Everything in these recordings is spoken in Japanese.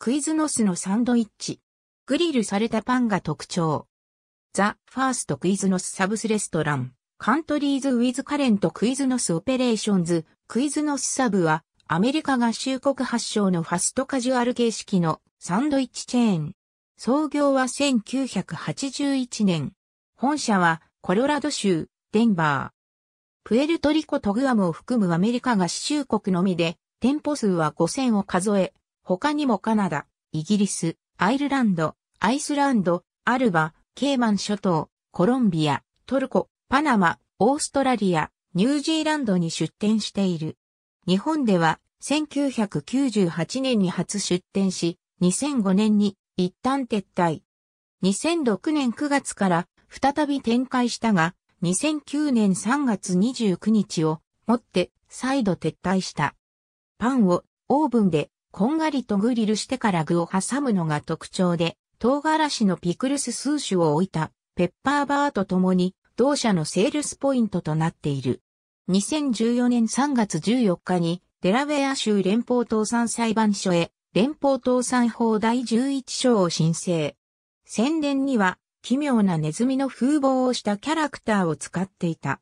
クイズノスのサンドイッチ。グリルされたパンが特徴。ザ・ファーストクイズノスサブスレストラン、カントリーズ・ウィズ・カレント・クイズノス・オペレーションズ、クイズノスサブは、アメリカ合衆国発祥のファストカジュアル形式のサンドイッチチェーン。創業は1981年。本社はコロラド州、デンバー。プエルトリコトグアムを含むアメリカ合衆国のみで、店舗数は5000を数え、他にもカナダ、イギリス、アイルランド、アイスランド、アルバ、ケイマン諸島、コロンビア、トルコ、パナマ、オーストラリア、ニュージーランドに出展している。日本では1998年に初出展し、2005年に一旦撤退。2006年9月から再び展開したが、2009年3月29日をもって再度撤退した。パンをオーブンでこんがりとグリルしてから具を挟むのが特徴で、唐辛子のピクルス数種を置いたペッパーバーと共に同社のセールスポイントとなっている。2014年3月14日にデラウェア州連邦倒産裁判所へ連邦倒産法第11章を申請。宣伝には奇妙なネズミの風貌をしたキャラクターを使っていた。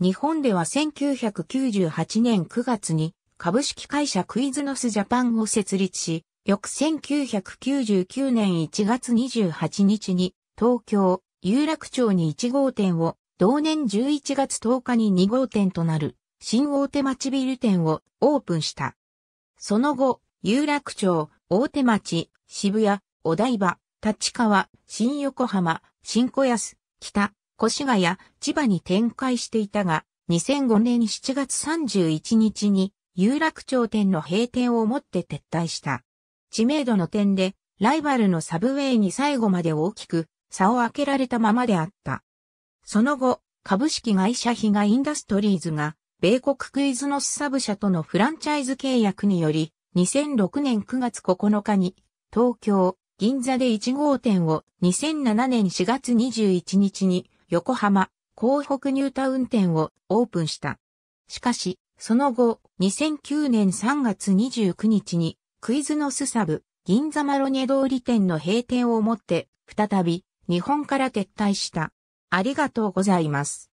日本では1998年9月に株式会社クイズノスジャパンを設立し、翌1999年1月28日に東京、有楽町に1号店を、同年11月10日に2号店となる新大手町ビル店をオープンした。その後、有楽町、大手町、渋谷、お台場、立川、新横浜、新小安、北、越谷、千葉に展開していたが、2005年7月31日に有楽町店の閉店をもって撤退した。知名度の点で、ライバルのサブウェイに最後まで大きく差を開けられたままであった。その後、株式会社ヒガインダストリーズが、米国クイズのスサブ社とのフランチャイズ契約により、2006年9月9日に、東京、銀座で1号店を、2007年4月21日に、横浜、港北ニュータウン店をオープンした。しかし、その後、2009年3月29日に、クイズのスサブ、銀座マロニェ通り店の閉店をもって、再び、日本から撤退した。ありがとうございます。